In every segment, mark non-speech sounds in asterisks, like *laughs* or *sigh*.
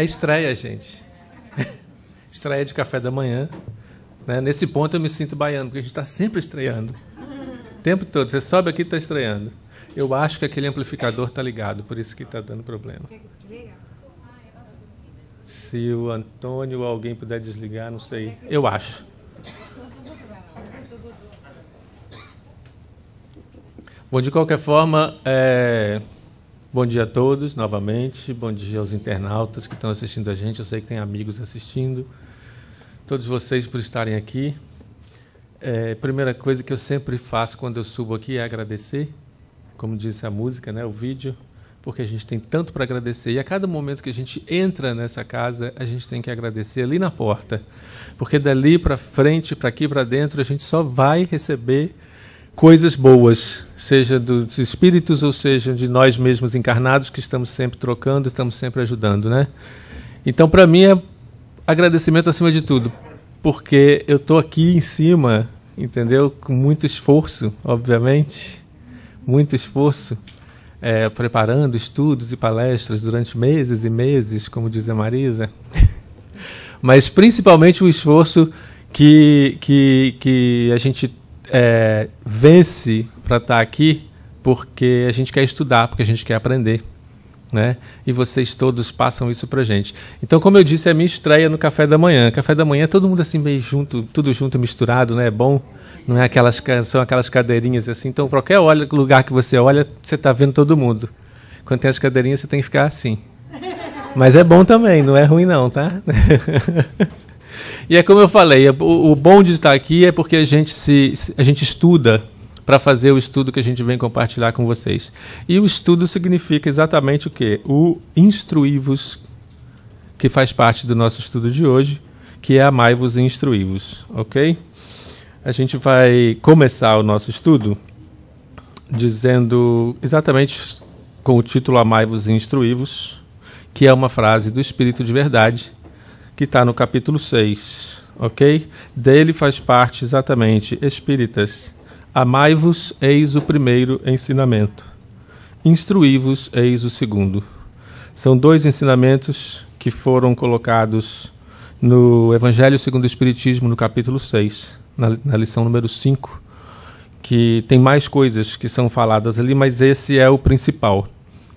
É estreia, gente. *laughs* estreia de café da manhã. Né? Nesse ponto eu me sinto baiano, porque a gente está sempre estreando. O tempo todo. Você sobe aqui e está estreando. Eu acho que aquele amplificador está ligado, por isso que está dando problema. Se o Antônio ou alguém puder desligar, não sei. Eu acho. Bom, de qualquer forma, é... Bom dia a todos novamente, bom dia aos internautas que estão assistindo a gente. Eu sei que tem amigos assistindo, todos vocês por estarem aqui. É, primeira coisa que eu sempre faço quando eu subo aqui é agradecer, como disse a música, né, o vídeo, porque a gente tem tanto para agradecer. E a cada momento que a gente entra nessa casa, a gente tem que agradecer ali na porta, porque dali para frente, para aqui, para dentro, a gente só vai receber coisas boas, seja dos espíritos ou seja de nós mesmos encarnados que estamos sempre trocando, estamos sempre ajudando, né? Então, para mim é agradecimento acima de tudo, porque eu tô aqui em cima, entendeu? Com muito esforço, obviamente, muito esforço, é, preparando estudos e palestras durante meses e meses, como diz a Marisa. *laughs* Mas principalmente o esforço que, que, que a gente é, vence para estar tá aqui porque a gente quer estudar, porque a gente quer aprender. Né? E vocês todos passam isso para gente. Então, como eu disse, é a minha estreia no café da manhã. Café da manhã, todo mundo assim meio junto, tudo junto, misturado, né? É bom. Não é aquelas são aquelas cadeirinhas assim. Então, qualquer lugar que você olha, você está vendo todo mundo. Quando tem as cadeirinhas, você tem que ficar assim. Mas é bom também, não é ruim não, tá? *laughs* E é como eu falei, é, o, o bom de estar aqui é porque a gente, se, a gente estuda para fazer o estudo que a gente vem compartilhar com vocês. E o estudo significa exatamente o quê? O instruí-vos, que faz parte do nosso estudo de hoje, que é amai-vos e instruí-vos, ok? A gente vai começar o nosso estudo dizendo exatamente com o título Amai-vos e instruí-vos, que é uma frase do Espírito de Verdade, que está no capítulo 6, ok? Dele faz parte exatamente Espíritas. Amai-vos, eis o primeiro ensinamento. Instruí-vos, eis o segundo. São dois ensinamentos que foram colocados no Evangelho segundo o Espiritismo, no capítulo 6, na, na lição número 5, que tem mais coisas que são faladas ali, mas esse é o principal,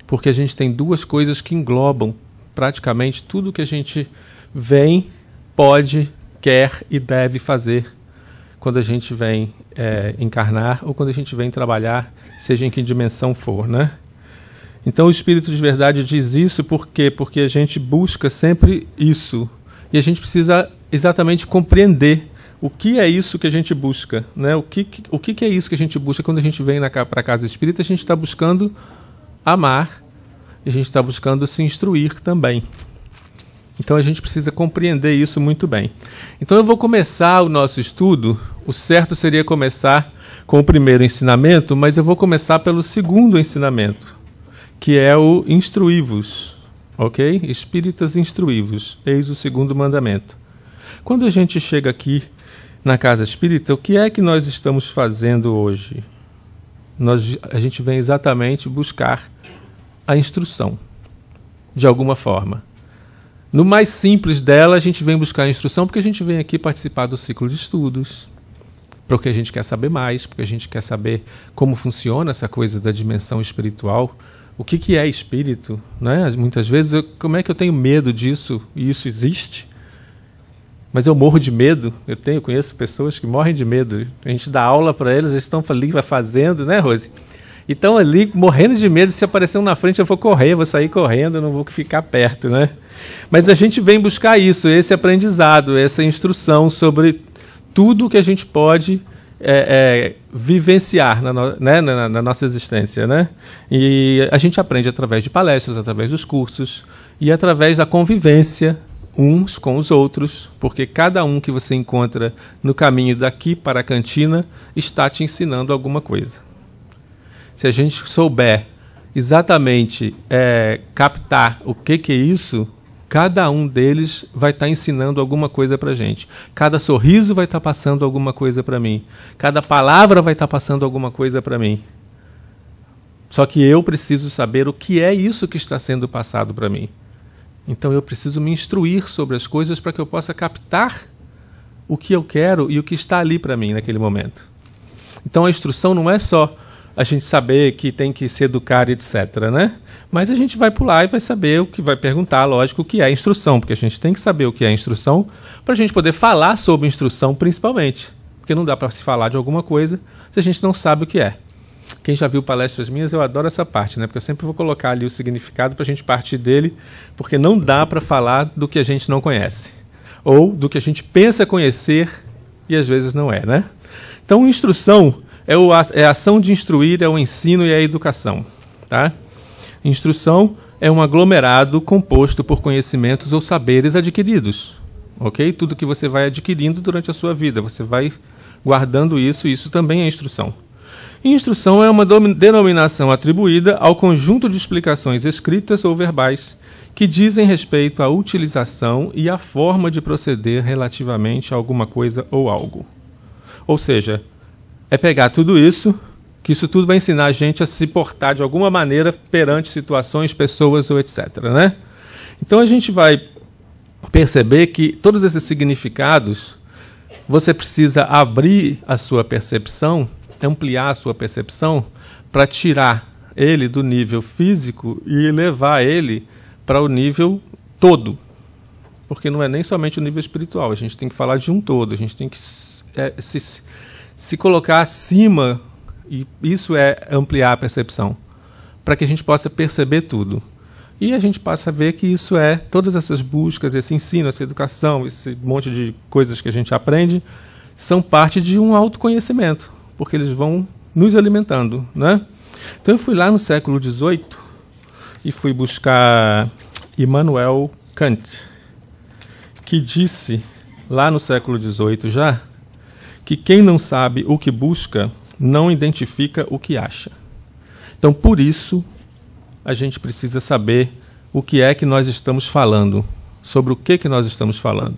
porque a gente tem duas coisas que englobam praticamente tudo que a gente vem, pode, quer e deve fazer quando a gente vem é, encarnar ou quando a gente vem trabalhar, seja em que dimensão for, né? Então o Espírito de Verdade diz isso por quê? Porque a gente busca sempre isso e a gente precisa exatamente compreender o que é isso que a gente busca, né? O que, o que é isso que a gente busca quando a gente vem para a casa espírita? A gente está buscando amar, a gente está buscando se instruir também. Então a gente precisa compreender isso muito bem. Então eu vou começar o nosso estudo. O certo seria começar com o primeiro ensinamento, mas eu vou começar pelo segundo ensinamento, que é o instruí-vos. Ok? Espíritas instruí-vos. Eis o segundo mandamento. Quando a gente chega aqui na casa espírita, o que é que nós estamos fazendo hoje? Nós, a gente vem exatamente buscar a instrução, de alguma forma. No mais simples dela, a gente vem buscar a instrução porque a gente vem aqui participar do ciclo de estudos, porque a gente quer saber mais, porque a gente quer saber como funciona essa coisa da dimensão espiritual, o que, que é espírito, né? Muitas vezes, eu, como é que eu tenho medo disso e isso existe? Mas eu morro de medo. Eu tenho, conheço pessoas que morrem de medo. A gente dá aula para eles, eles estão ali fazendo, né, Rose? Então ali morrendo de medo, se aparecer um na frente, eu vou correr, vou sair correndo, não vou ficar perto, né? Mas a gente vem buscar isso, esse aprendizado, essa instrução sobre tudo que a gente pode é, é, vivenciar na, no, né, na, na, nossa existência. Né? E a gente aprende através de palestras, através dos cursos e através da convivência uns com os outros, porque cada um que você encontra no caminho daqui para a cantina está te ensinando alguma coisa. Se a gente souber exatamente é, captar o que, que é isso, Cada um deles vai estar tá ensinando alguma coisa para gente. Cada sorriso vai estar tá passando alguma coisa para mim. Cada palavra vai estar tá passando alguma coisa para mim. Só que eu preciso saber o que é isso que está sendo passado para mim. Então eu preciso me instruir sobre as coisas para que eu possa captar o que eu quero e o que está ali para mim naquele momento. Então a instrução não é só a gente saber que tem que se educar, etc. Né? Mas a gente vai pular e vai saber o que vai perguntar, lógico, o que é instrução, porque a gente tem que saber o que é instrução para a gente poder falar sobre instrução principalmente. Porque não dá para se falar de alguma coisa se a gente não sabe o que é. Quem já viu palestras minhas, eu adoro essa parte, né? Porque eu sempre vou colocar ali o significado para a gente partir dele, porque não dá para falar do que a gente não conhece. Ou do que a gente pensa conhecer e às vezes não é, né? Então, instrução é, o, é a ação de instruir, é o ensino e a educação, tá? Instrução é um aglomerado composto por conhecimentos ou saberes adquiridos. Ok? Tudo que você vai adquirindo durante a sua vida, você vai guardando isso, isso também é instrução. Instrução é uma denominação atribuída ao conjunto de explicações escritas ou verbais que dizem respeito à utilização e à forma de proceder relativamente a alguma coisa ou algo. Ou seja, é pegar tudo isso, que isso tudo vai ensinar a gente a se portar de alguma maneira perante situações, pessoas ou etc. Né? Então a gente vai perceber que todos esses significados você precisa abrir a sua percepção, ampliar a sua percepção para tirar ele do nível físico e levar ele para o nível todo. Porque não é nem somente o nível espiritual, a gente tem que falar de um todo, a gente tem que é, se, se colocar acima e isso é ampliar a percepção, para que a gente possa perceber tudo. E a gente passa a ver que isso é todas essas buscas, esse ensino, essa educação, esse monte de coisas que a gente aprende, são parte de um autoconhecimento, porque eles vão nos alimentando, né? Então eu fui lá no século XVIII e fui buscar Immanuel Kant, que disse lá no século XVIII já que quem não sabe o que busca não identifica o que acha. Então, por isso, a gente precisa saber o que é que nós estamos falando, sobre o que, que nós estamos falando.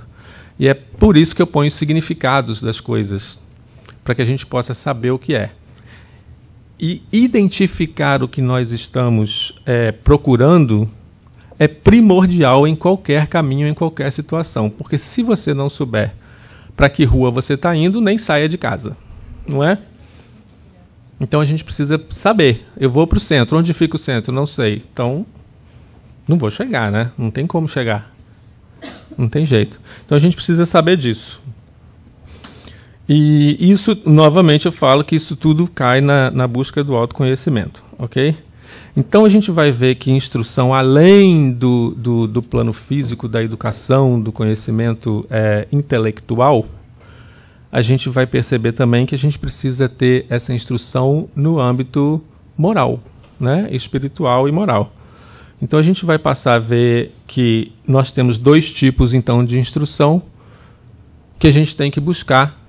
E é por isso que eu ponho significados das coisas, para que a gente possa saber o que é. E identificar o que nós estamos é, procurando é primordial em qualquer caminho, em qualquer situação. Porque se você não souber para que rua você está indo, nem saia de casa, não é? Então a gente precisa saber. Eu vou para o centro. Onde fica o centro? Não sei. Então, não vou chegar, né? Não tem como chegar. Não tem jeito. Então a gente precisa saber disso. E isso, novamente, eu falo que isso tudo cai na, na busca do autoconhecimento, ok? Então a gente vai ver que instrução, além do, do, do plano físico, da educação, do conhecimento é, intelectual, a gente vai perceber também que a gente precisa ter essa instrução no âmbito moral, né? espiritual e moral. Então a gente vai passar a ver que nós temos dois tipos então de instrução que a gente tem que buscar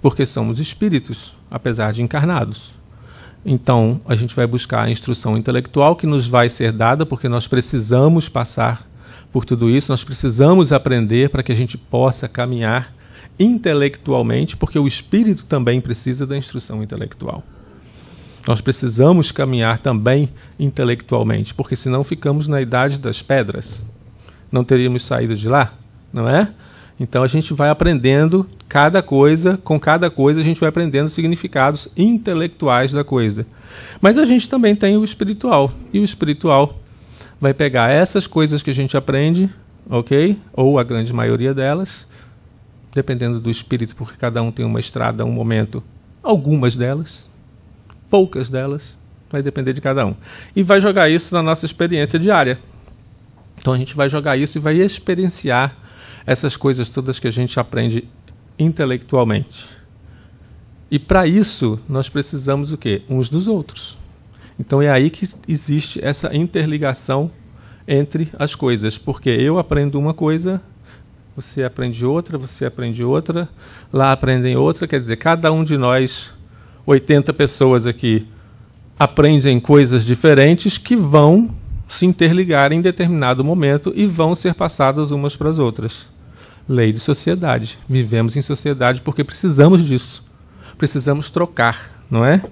porque somos espíritos, apesar de encarnados. Então, a gente vai buscar a instrução intelectual que nos vai ser dada, porque nós precisamos passar por tudo isso, nós precisamos aprender para que a gente possa caminhar intelectualmente, porque o espírito também precisa da instrução intelectual. Nós precisamos caminhar também intelectualmente, porque senão ficamos na idade das pedras. Não teríamos saído de lá, não é? Então a gente vai aprendendo cada coisa, com cada coisa a gente vai aprendendo significados intelectuais da coisa. Mas a gente também tem o espiritual, e o espiritual vai pegar essas coisas que a gente aprende, ok? Ou a grande maioria delas, dependendo do espírito, porque cada um tem uma estrada, um momento, algumas delas, poucas delas, vai depender de cada um. E vai jogar isso na nossa experiência diária. Então a gente vai jogar isso e vai experienciar essas coisas todas que a gente aprende intelectualmente. E para isso nós precisamos o quê? Uns dos outros. Então é aí que existe essa interligação entre as coisas, porque eu aprendo uma coisa, você aprende outra, você aprende outra, lá aprendem outra. Quer dizer, cada um de nós, 80 pessoas aqui, aprendem coisas diferentes que vão se interligar em determinado momento e vão ser passadas umas para as outras. Lei de sociedade. Vivemos em sociedade porque precisamos disso. Precisamos trocar, não é?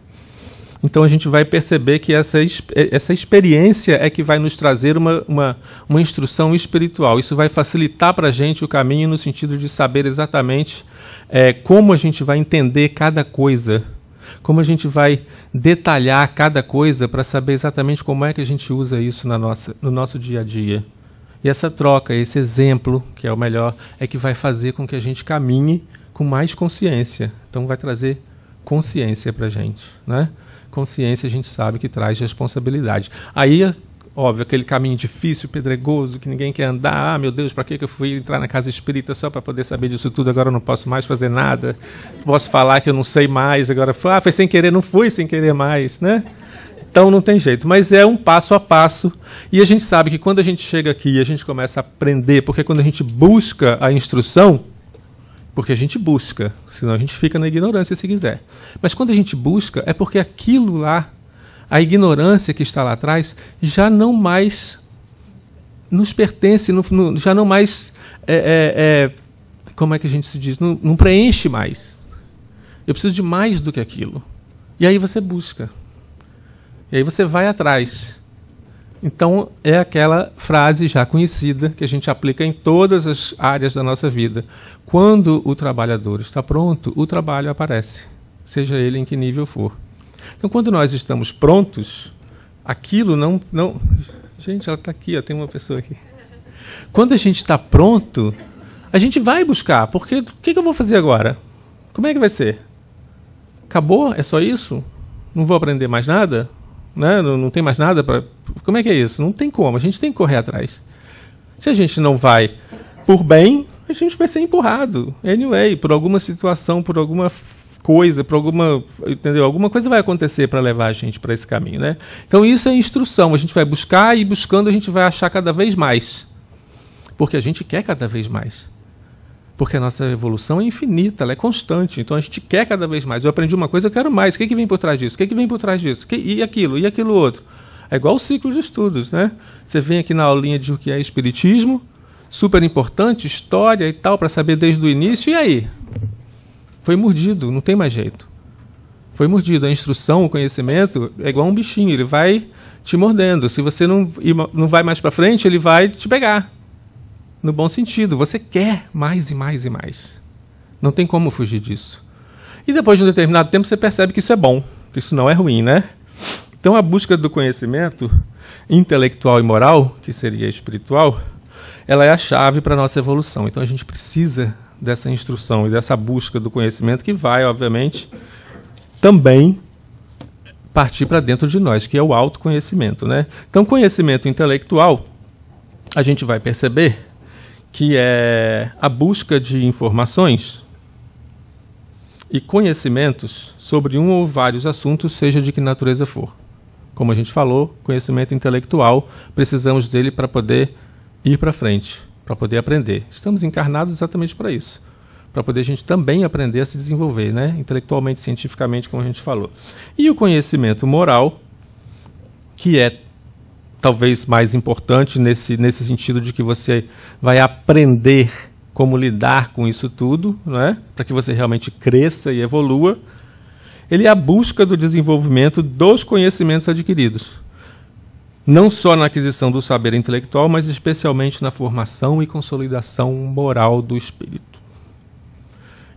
Então a gente vai perceber que essa, eh, essa experiência é que vai nos trazer uma, uma, uma instrução espiritual. Isso vai facilitar para a gente o caminho no sentido de saber exatamente é, como a gente vai entender cada coisa como a gente vai detalhar cada coisa para saber exatamente como é que a gente usa isso na nossa, no nosso dia a dia. E essa troca, esse exemplo, que é o melhor, é que vai fazer com que a gente caminhe com mais consciência. Então vai trazer consciência para a gente. Né? consciência a gente sabe que traz responsabilidade. Aí óbvio, aquele caminho difícil, pedregoso, que ninguém quer andar. Ah, meu Deus, para que eu fui entrar na casa espírita só para poder saber disso tudo? Agora eu não posso mais fazer nada. Posso falar que eu não sei mais. Agora, ah, foi sem querer, não fui sem querer mais, né? Então não tem jeito, mas é um passo a passo. E a gente sabe que quando a gente chega aqui e a gente começa a aprender, porque quando a gente busca a instrução, porque a gente busca, senão a gente fica na ignorância se quiser. Mas quando a gente busca, é porque aquilo lá, a ignorância que está lá atrás, já não mais nos pertence, já não mais. É, é, é, como é que a gente se diz? Não, não preenche mais. Eu preciso de mais do que aquilo. E aí você busca. E aí você vai atrás. Então, é aquela frase já conhecida que a gente aplica em todas as áreas da nossa vida. Quando o trabalhador está pronto, o trabalho aparece, seja ele em que nível for. Então, quando nós estamos prontos, aquilo não. não... Gente, ela está aqui, ó, tem uma pessoa aqui. Quando a gente está pronto, a gente vai buscar, porque o que, que eu vou fazer agora? Como é que vai ser? Acabou? É só isso? Não vou aprender mais nada? Né? Não, não tem mais nada para. Como é que é isso? Não tem como, a gente tem que correr atrás. Se a gente não vai por bem, a gente vai ser empurrado. Anyway, por alguma situação, por alguma coisa, por alguma, entendeu? Alguma coisa vai acontecer para levar a gente para esse caminho, né? Então isso é instrução, a gente vai buscar e buscando a gente vai achar cada vez mais. Porque a gente quer cada vez mais. Porque a nossa evolução é infinita, ela é constante, então a gente quer cada vez mais. Eu aprendi uma coisa, eu quero mais. O que, é que vem por trás disso? O que, é que vem por trás disso? E aquilo, e aquilo outro. É igual o ciclo de estudos, né? Você vem aqui na aulinha de o que é espiritismo, super importante, história e tal, para saber desde o início, e aí? Foi mordido, não tem mais jeito. Foi mordido. A instrução, o conhecimento é igual um bichinho, ele vai te mordendo. Se você não, não vai mais para frente, ele vai te pegar. No bom sentido, você quer mais e mais e mais. Não tem como fugir disso. E depois de um determinado tempo, você percebe que isso é bom, que isso não é ruim, né? Então, a busca do conhecimento intelectual e moral, que seria espiritual, ela é a chave para a nossa evolução. Então a gente precisa dessa instrução e dessa busca do conhecimento que vai, obviamente, também partir para dentro de nós, que é o autoconhecimento. Né? Então, conhecimento intelectual, a gente vai perceber que é a busca de informações e conhecimentos sobre um ou vários assuntos, seja de que natureza for. Como a gente falou, conhecimento intelectual, precisamos dele para poder ir para frente, para poder aprender. Estamos encarnados exatamente para isso, para poder a gente também aprender a se desenvolver, né? intelectualmente, cientificamente, como a gente falou. E o conhecimento moral, que é talvez mais importante nesse, nesse sentido de que você vai aprender como lidar com isso tudo, né? para que você realmente cresça e evolua, ele é a busca do desenvolvimento dos conhecimentos adquiridos não só na aquisição do saber intelectual, mas especialmente na formação e consolidação moral do espírito.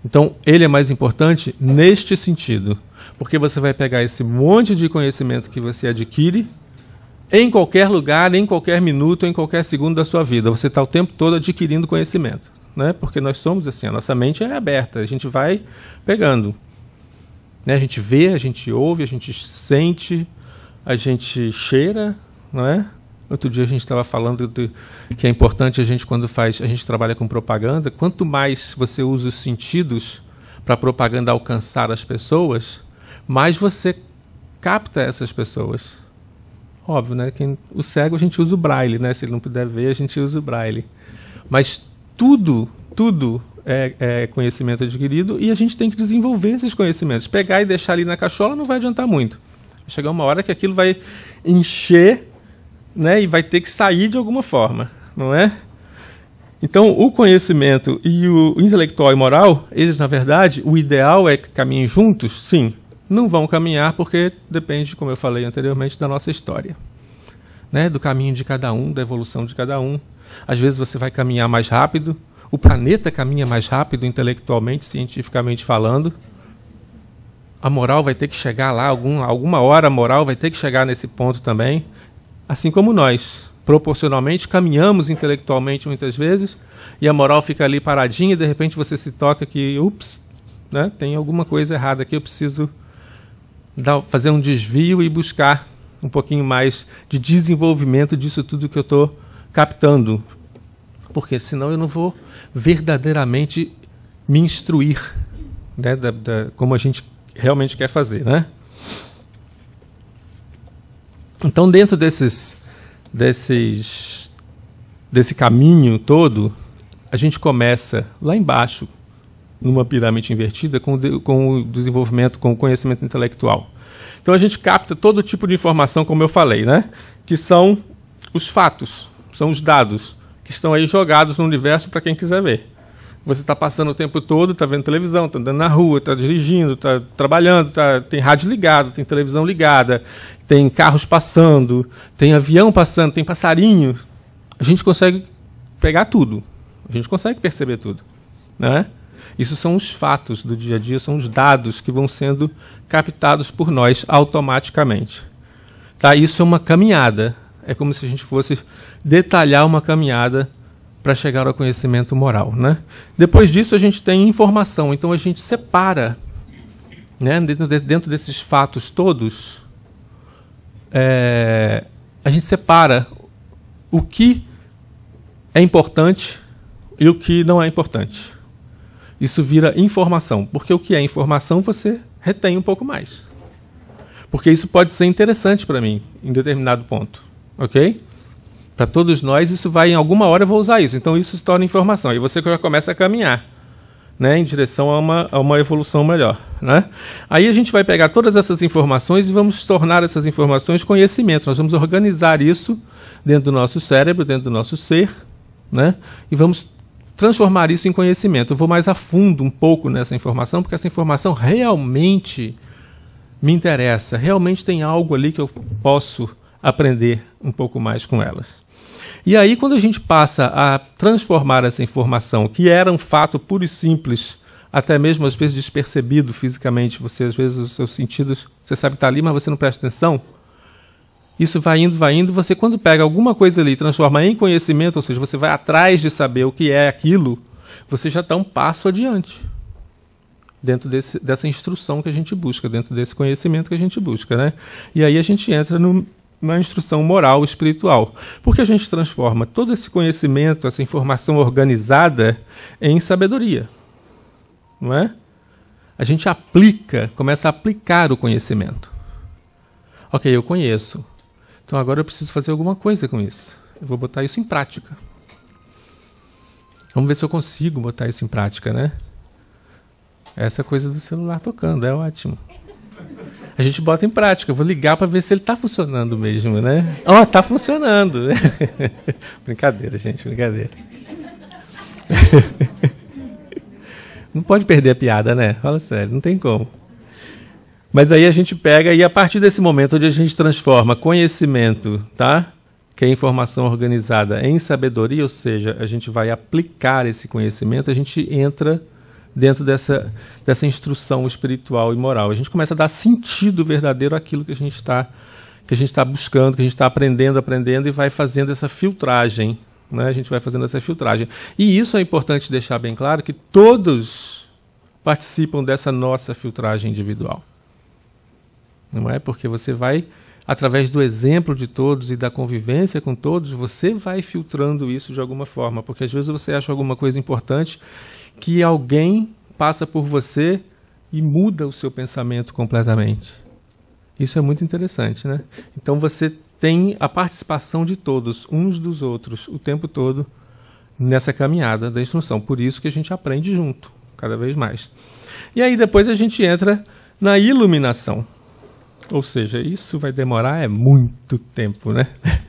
Então, ele é mais importante neste sentido, porque você vai pegar esse monte de conhecimento que você adquire em qualquer lugar, em qualquer minuto, em qualquer segundo da sua vida. Você está o tempo todo adquirindo conhecimento, né? porque nós somos assim, a nossa mente é aberta, a gente vai pegando. Né? A gente vê, a gente ouve, a gente sente, a gente cheira, não é? Outro dia a gente estava falando de, que é importante a gente quando faz, a gente trabalha com propaganda, quanto mais você usa os sentidos para a propaganda alcançar as pessoas, mais você capta essas pessoas. Óbvio, né? Quem, o cego a gente usa o braille, né? Se ele não puder ver, a gente usa o braille. Mas tudo, tudo é, é conhecimento adquirido e a gente tem que desenvolver esses conhecimentos. Pegar e deixar ali na cachola não vai adiantar muito. chegar uma hora que aquilo vai encher né, e vai ter que sair de alguma forma, não é? Então, o conhecimento e o intelectual e moral, eles, na verdade, o ideal é que caminhem juntos? Sim. Não vão caminhar porque depende, como eu falei anteriormente, da nossa história. Né? Do caminho de cada um, da evolução de cada um. Às vezes você vai caminhar mais rápido, o planeta caminha mais rápido intelectualmente, cientificamente falando. A moral vai ter que chegar lá, algum, alguma hora a moral vai ter que chegar nesse ponto também assim como nós, proporcionalmente, caminhamos intelectualmente muitas vezes e a moral fica ali paradinha e de repente você se toca que, ups, né, tem alguma coisa errada aqui, eu preciso dar, fazer um desvio e buscar um pouquinho mais de desenvolvimento disso tudo que eu estou captando. Porque senão eu não vou verdadeiramente me instruir né, da, da, como a gente realmente quer fazer. Né? Então, dentro desses, desses, desse caminho todo, a gente começa lá embaixo, numa pirâmide invertida, com, com o desenvolvimento, com o conhecimento intelectual. Então, a gente capta todo tipo de informação, como eu falei, né? que são os fatos, são os dados que estão aí jogados no universo para quem quiser ver você está passando o tempo todo, está vendo televisão, está andando na rua, está dirigindo, está trabalhando, tá, tem rádio ligado, tem televisão ligada, tem carros passando, tem avião passando, tem passarinho. A gente consegue pegar tudo. A gente consegue perceber tudo. Né? Isso são os fatos do dia a dia, são os dados que vão sendo captados por nós automaticamente. Tá? Isso é uma caminhada. É como se a gente fosse detalhar uma caminhada para chegar ao conhecimento moral. Né? Depois disso, a gente tem informação, então a gente separa, né, dentro, de, dentro desses fatos todos, é, a gente separa o que é importante e o que não é importante. Isso vira informação, porque o que é informação você retém um pouco mais. Porque isso pode ser interessante para mim em determinado ponto, ok? Para todos nós, isso vai, em alguma hora eu vou usar isso. Então isso se torna informação. E você já começa a caminhar. Né, em direção a uma, a uma evolução melhor. Né? Aí a gente vai pegar todas essas informações e vamos tornar essas informações conhecimento. Nós vamos organizar isso dentro do nosso cérebro, dentro do nosso ser, né? e vamos transformar isso em conhecimento. Eu vou mais a fundo um pouco nessa informação, porque essa informação realmente me interessa, realmente tem algo ali que eu posso aprender um pouco mais com elas. E aí, quando a gente passa a transformar essa informação, que era um fato puro e simples, até mesmo às vezes despercebido fisicamente, você às vezes os seus sentidos, você sabe que está ali, mas você não presta atenção. Isso vai indo, vai indo. Você, quando pega alguma coisa ali e transforma em conhecimento, ou seja, você vai atrás de saber o que é aquilo, você já está um passo adiante dentro desse, dessa instrução que a gente busca, dentro desse conhecimento que a gente busca. Né? E aí a gente entra no, na instrução moral e espiritual, porque a gente transforma todo esse conhecimento, essa informação organizada em sabedoria. Não é? A gente aplica, começa a aplicar o conhecimento. OK, eu conheço. Então agora eu preciso fazer alguma coisa com isso. Eu vou botar isso em prática. Vamos ver se eu consigo botar isso em prática, né? Essa coisa do celular tocando é ótimo a gente bota em prática. Eu vou ligar para ver se ele está funcionando mesmo, né? Ó, oh, está tá funcionando. *laughs* brincadeira, gente, brincadeira. *laughs* não pode perder a piada, né? Fala sério, não tem como. Mas aí a gente pega e a partir desse momento onde a gente transforma conhecimento, tá? Que é informação organizada em sabedoria, ou seja, a gente vai aplicar esse conhecimento, a gente entra dentro dessa, dessa instrução espiritual e moral. A gente começa a dar sentido verdadeiro àquilo que a gente está que a gente está buscando, que a gente está aprendendo, aprendendo e vai fazendo essa filtragem, né? A gente vai fazendo essa filtragem. E isso é importante deixar bem claro que todos participam dessa nossa filtragem individual. Não é porque você vai através do exemplo de todos e da convivência com todos, você vai filtrando isso de alguma forma, porque às vezes você acha alguma coisa importante que alguém passa por você e muda o seu pensamento completamente. Isso é muito interessante, né? Então você tem a participação de todos, uns dos outros, o tempo todo nessa caminhada da instrução. Por isso que a gente aprende junto, cada vez mais. E aí depois a gente entra na iluminação. Ou seja, isso vai demorar é muito tempo, né? *laughs*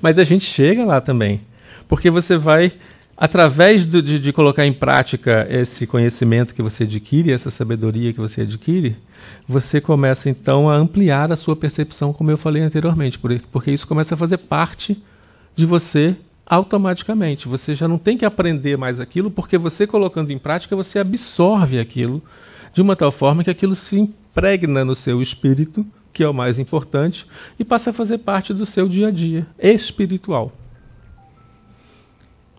Mas a gente chega lá também, porque você vai através do, de, de, colocar em prática esse conhecimento que você adquire, essa sabedoria que você adquire, você começa então a ampliar a sua percepção, como eu falei anteriormente, porque isso começa a fazer parte de você automaticamente. Você já não tem que aprender mais aquilo, porque você colocando em prática, você absorve aquilo de uma tal forma que aquilo se impregna no seu espírito, que é o mais importante, e passa a fazer parte do seu dia a dia espiritual.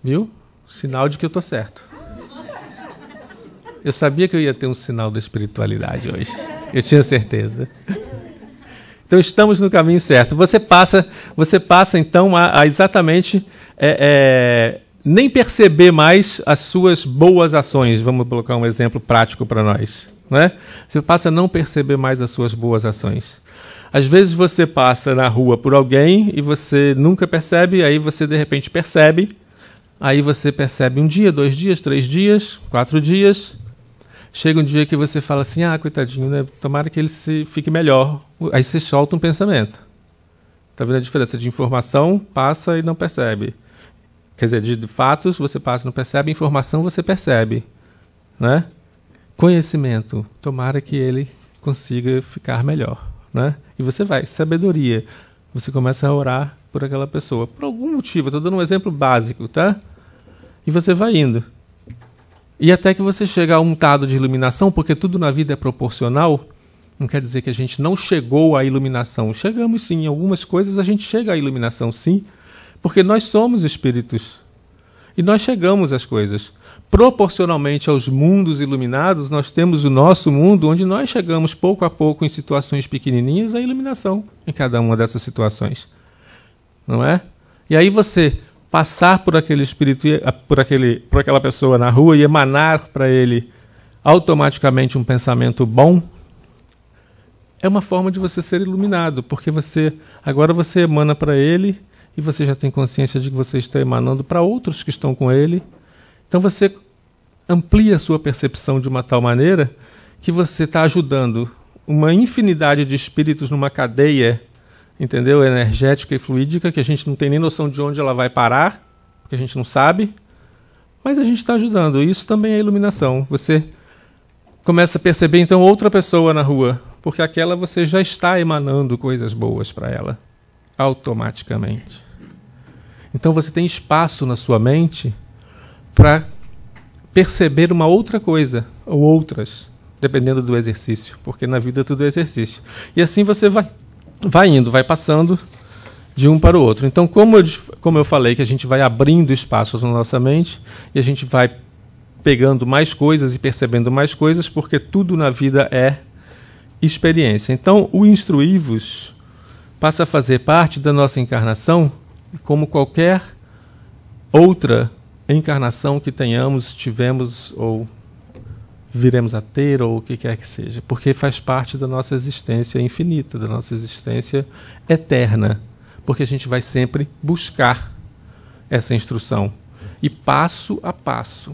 Viu? Sinal de que eu estou certo. Eu sabia que eu ia ter um sinal da espiritualidade hoje. Eu tinha certeza. Então estamos no caminho certo. Você passa, você passa então a, a exatamente é, é, nem perceber mais as suas boas ações. Vamos colocar um exemplo prático para nós, né? Você passa a não perceber mais as suas boas ações. Às vezes você passa na rua por alguém e você nunca percebe, aí você de repente percebe Aí você percebe um dia, dois dias, três dias, quatro dias. Chega um dia que você fala assim: ah, coitadinho, né? tomara que ele se fique melhor. Aí você solta um pensamento. Está vendo a diferença de informação, passa e não percebe. Quer dizer, de fatos você passa e não percebe, informação você percebe. Né? Conhecimento, tomara que ele consiga ficar melhor. Né? E você vai, sabedoria, você começa a orar por aquela pessoa. Por algum motivo, estou dando um exemplo básico, tá? E você vai indo. E até que você chega a um estado de iluminação, porque tudo na vida é proporcional, não quer dizer que a gente não chegou à iluminação. Chegamos sim, em algumas coisas a gente chega à iluminação sim, porque nós somos espíritos. E nós chegamos às coisas proporcionalmente aos mundos iluminados, nós temos o nosso mundo onde nós chegamos pouco a pouco em situações pequenininhas à iluminação em cada uma dessas situações. Não é? E aí você passar por aquele espírito, eh, por, aquele, por aquela pessoa na rua e emanar para ele automaticamente um pensamento bom, é uma forma de você ser iluminado, porque você agora você emana para ele e você já tem consciência de que você está emanando para outros que estão com ele. Então você amplia a sua percepção de uma tal maneira que você está ajudando uma infinidade de espíritos numa cadeia, entendeu? Energética e fluídica, que a gente não tem nem noção de onde ela vai parar, porque a gente não sabe, mas a gente está ajudando. isso também é iluminação. Você começa a perceber então outra pessoa na rua, porque aquela você já está emanando coisas boas para ela, automaticamente. Então você tem espaço na sua mente para perceber uma outra coisa ou outras, dependendo do exercício, porque na vida tudo é exercício. E assim você vai, vai indo, vai passando de um para o outro. Então, como eu, como eu falei, que a gente vai abrindo espaços na nossa mente e a gente vai pegando mais coisas e percebendo mais coisas, porque tudo na vida é experiência. Então, o instruir-vos passa a fazer parte da nossa encarnação como qualquer outra encarnação que tenhamos, tivemos ou viremos a ter, ou o que quer que seja, porque faz parte da nossa existência infinita, da nossa existência eterna, porque a gente vai sempre buscar essa instrução. E passo a passo,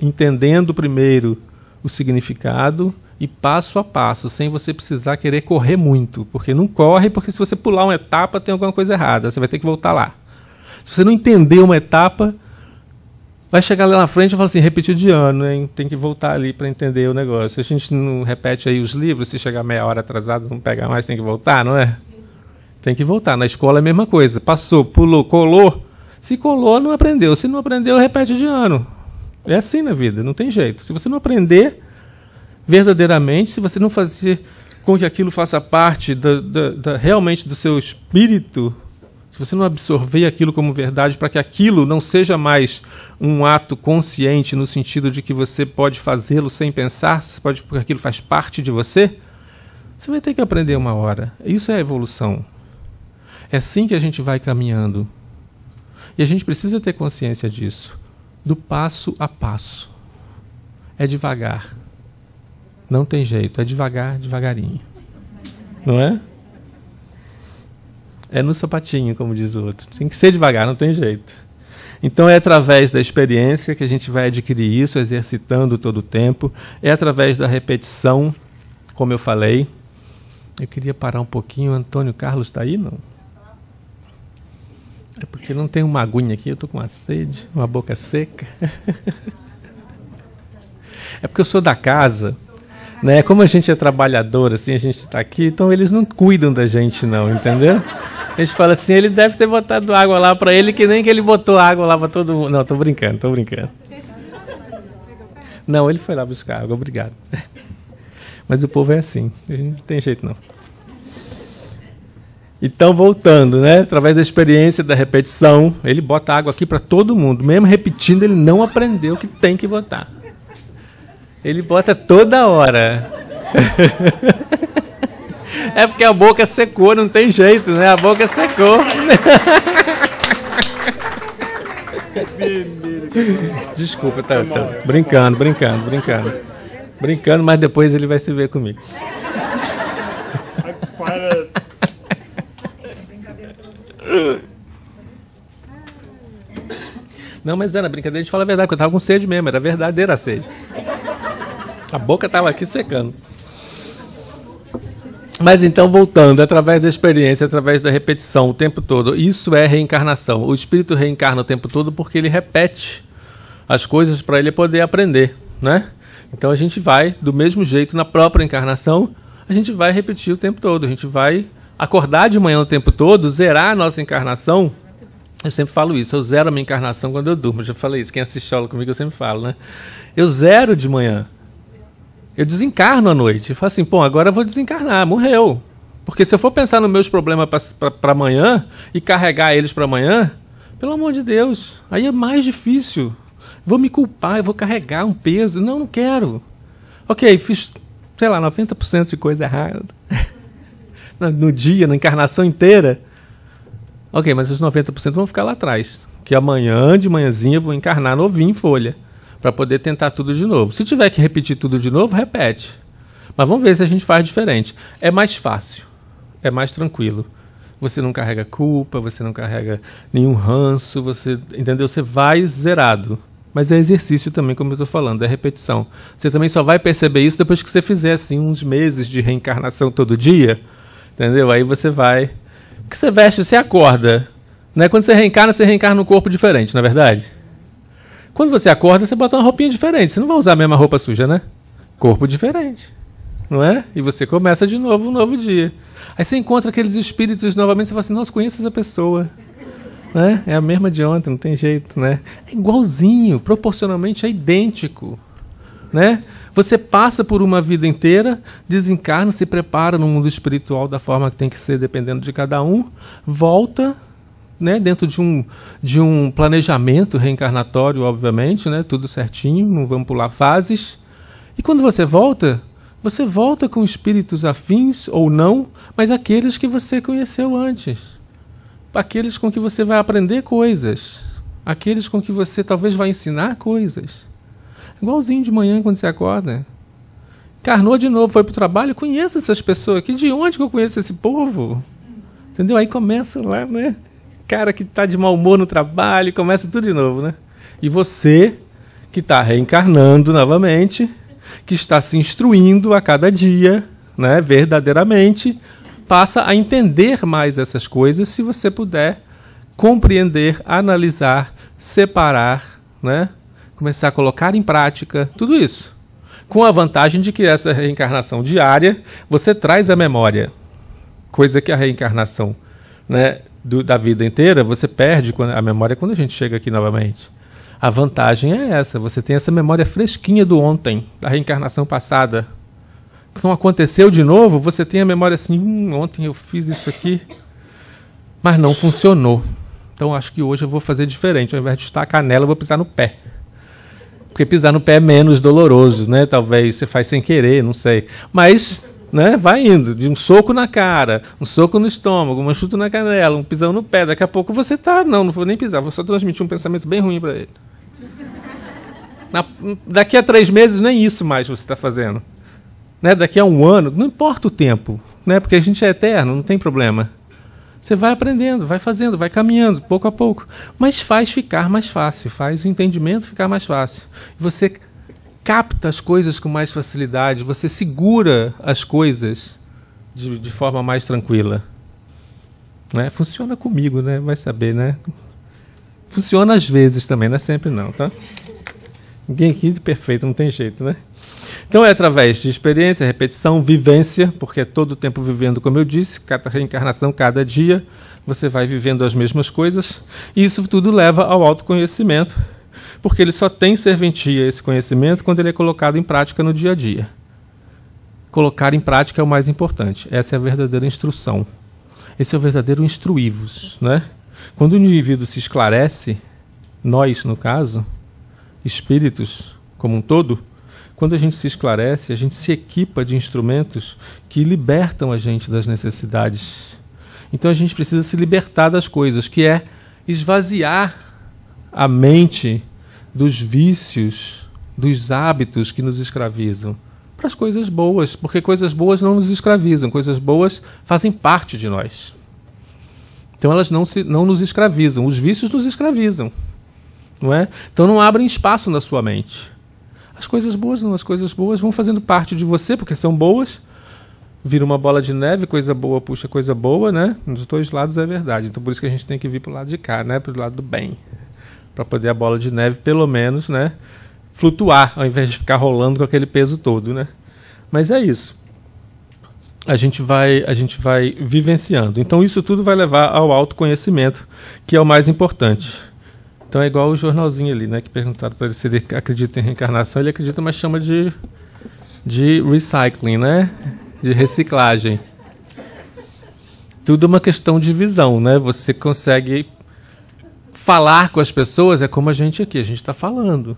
entendendo primeiro o significado e passo a passo, sem você precisar querer correr muito, porque não corre, porque se você pular uma etapa tem alguma coisa errada, você vai ter que voltar lá. Se você não entender uma etapa, vai chegar lá na frente e fala assim, repetiu de ano, hein? Tem que voltar ali para entender o negócio. A gente não repete aí os livros, se chegar meia hora atrasado, não pega mais, tem que voltar, não é? Tem que voltar. Na escola é a mesma coisa. Passou, pulou, colou. Se colou, não aprendeu. Se não aprendeu, repete de ano. É assim na vida, não tem jeito. Se você não aprender verdadeiramente, se você não fazer com que aquilo faça parte da, da, da, realmente do seu espírito, se você não absorver aquilo como verdade para que aquilo não seja mais um ato consciente no sentido de que você pode fazê-lo sem pensar, você pode porque aquilo faz parte de você, você vai ter que aprender uma hora. Isso é evolução. É assim que a gente vai caminhando. E a gente precisa ter consciência disso, do passo a passo. É devagar. Não tem jeito, é devagar, devagarinho. Não é? é no sapatinho, como diz o outro. Tem que ser devagar, não tem jeito. Então é através da experiência que a gente vai adquirir isso, exercitando todo o tempo. É através da repetição, como eu falei. Eu queria parar um pouquinho. O Antônio Carlos está aí, não? É porque não tem uma aguinha aqui, eu estou com uma sede, uma boca seca. *laughs* é porque eu sou da casa né? Como a gente é trabalhador, assim, a gente está aqui, então eles não cuidam da gente, não, entendeu? A gente fala assim, ele deve ter botado água lá para ele, que nem que ele botou água lá para todo mundo. Não, tô brincando, tô brincando. Não, ele foi lá buscar água, obrigado. *laughs* Mas o povo é assim, não tem jeito não. Então, voltando, né? Através da experiência, da repetição, ele bota água aqui para todo mundo. Mesmo repetindo, ele não aprendeu que tem que botar. Ele bota toda hora. *laughs* É porque a boca secou, não tem jeito, né? A boca secou. *laughs* Desculpa, tá, tá brincando, brincando, brincando. Brincando, mas depois ele vai se ver comigo. *laughs* Não, mas Ana, brincadeira, a gente fala a verdade, que eu tava com sede mesmo, era verdadeira a sede. A boca estava aqui secando. Mas então, voltando, através da experiência, através da repetição o tempo todo, isso é reencarnação. O espírito reencarna o tempo todo porque ele repete as coisas para ele poder aprender, né? Então a gente vai, do mesmo jeito, na própria encarnação, a gente vai repetir o tempo todo. A gente vai acordar de manhã o tempo todo, zerar a nossa encarnação. Eu sempre falo isso, eu zero a minha encarnação quando eu durmo. já falei isso, quem assiste aula comigo eu sempre falo, né? Eu zero de manhã. Eu desencarno à noite. Eu falo assim, pô, agora eu vou desencarnar, morreu. Porque se eu for pensar nos meus problemas para amanhã e carregar eles para amanhã, pelo amor de Deus, aí é mais difícil. Vou me culpar, eu vou carregar um peso. Não, não quero. Ok, fiz, sei lá, 90% de coisa errada. *laughs* no dia, na encarnação inteira. Ok, mas os 90% vão ficar lá atrás. Que amanhã, de manhãzinha, eu vou encarnar novinho em folha para poder tentar tudo de novo. Se tiver que repetir tudo de novo, repete. Mas vamos ver se a gente faz diferente. É mais fácil, é mais tranquilo. Você não carrega culpa, você não carrega nenhum ranço, você entendeu? Você vai zerado. Mas é exercício também, como eu estou falando, é repetição. Você também só vai perceber isso depois que você fizer assim uns meses de reencarnação todo dia, entendeu? Aí você vai, que você veste, você acorda, né? Quando você reencarna, você reencarna num corpo diferente, na é verdade. Quando você acorda, você bota uma roupinha diferente. Você não vai usar a mesma roupa suja, né? Corpo diferente. Não é? E você começa de novo um novo dia. Aí você encontra aqueles espíritos novamente, você fala assim, nossa, conheço essa pessoa. Né? É a mesma de ontem, não tem jeito, né? É igualzinho, proporcionalmente é idêntico. Né? Você passa por uma vida inteira, desencarna, se prepara no mundo espiritual da forma que tem que ser, dependendo de cada um, volta né, dentro de um, de um planejamento reencarnatório, obviamente, né, tudo certinho, não vamos pular fases. E quando você volta, você volta com espíritos afins ou não, mas aqueles que você conheceu antes. Aqueles com que você vai aprender coisas. Aqueles com que você talvez vai ensinar coisas. Igualzinho de manhã quando você acorda. Carnou de novo, foi para o trabalho, conheça essas pessoas aqui. De onde que eu conheço esse povo? Entendeu? Aí começa lá, né? cara que tá de mau humor no trabalho, começa tudo de novo, né? E você que está reencarnando novamente, que está se instruindo a cada dia, né, verdadeiramente, passa a entender mais essas coisas se você puder compreender, analisar, separar, né? Começar a colocar em prática tudo isso. Com a vantagem de que essa reencarnação diária você traz a memória, coisa que a reencarnação né, do, da vida inteira, você perde a memória quando a gente chega aqui novamente. A vantagem é essa, você tem essa memória fresquinha do ontem, da reencarnação passada. Então aconteceu de novo, você tem a memória assim, hum, ontem eu fiz isso aqui, mas não funcionou. Então acho que hoje eu vou fazer diferente, ao invés de estar a canela, eu vou pisar no pé. Porque pisar no pé é menos doloroso, né? Talvez você faz sem querer, não sei. Mas né? Vai indo, de um soco na cara, um soco no estômago, um chute na canela, um pisão no pé. Daqui a pouco você tá, não, não vou nem pisar, vou só transmitir um pensamento bem ruim para ele. Na, daqui a três meses nem isso mais você está fazendo, né? Daqui a um ano, não importa o tempo, né? Porque a gente é eterno, não tem problema. Você vai aprendendo, vai fazendo, vai caminhando, pouco a pouco. Mas faz ficar mais fácil, faz o entendimento ficar mais fácil. Você capta as coisas com mais facilidade, você segura as coisas de, de forma mais tranquila. Né? Funciona comigo, né? Vai saber, né? Funciona às vezes também, não é sempre não, tá? Ninguém aqui é perfeito, não tem jeito, né? Então é através de experiência, repetição, vivência, porque é todo o tempo vivendo, como eu disse, cada reencarnação, cada dia, você vai vivendo as mesmas coisas, e isso tudo leva ao autoconhecimento, porque ele só tem serventia esse conhecimento quando ele é colocado em prática no dia a dia. Colocar em prática é o mais importante. Essa é a verdadeira instrução. Esse é o verdadeiro instruivos, né? Quando o indivíduo se esclarece, nós, no caso, espíritos como um todo, quando a gente se esclarece, a gente se equipa de instrumentos que libertam a gente das necessidades. Então a gente precisa se libertar das coisas, que é esvaziar a mente dos vícios, dos hábitos que nos escravizam para as coisas boas, porque coisas boas não nos escravizam, coisas boas fazem parte de nós. Então elas não, se, não nos escravizam, os vícios nos escravizam. Não é? Então não abrem espaço na sua mente. As coisas boas não, as coisas boas vão fazendo parte de você porque são boas. Vira uma bola de neve, coisa boa puxa coisa boa, né? Dos dois lados é verdade. Então por isso que a gente tem que vir para o lado de cá, né? o lado do bem para poder a bola de neve, pelo menos, né, flutuar, ao invés de ficar rolando com aquele peso todo, né? Mas é isso. A gente vai, a gente vai vivenciando. Então isso tudo vai levar ao autoconhecimento, que é o mais importante. Então é igual o jornalzinho ali, né, que perguntaram para ele se ele acredita em reencarnação, ele acredita, mas chama de de recycling, né? De reciclagem tudo uma questão de visão, né? Você consegue falar com as pessoas é como a gente aqui, a gente está falando.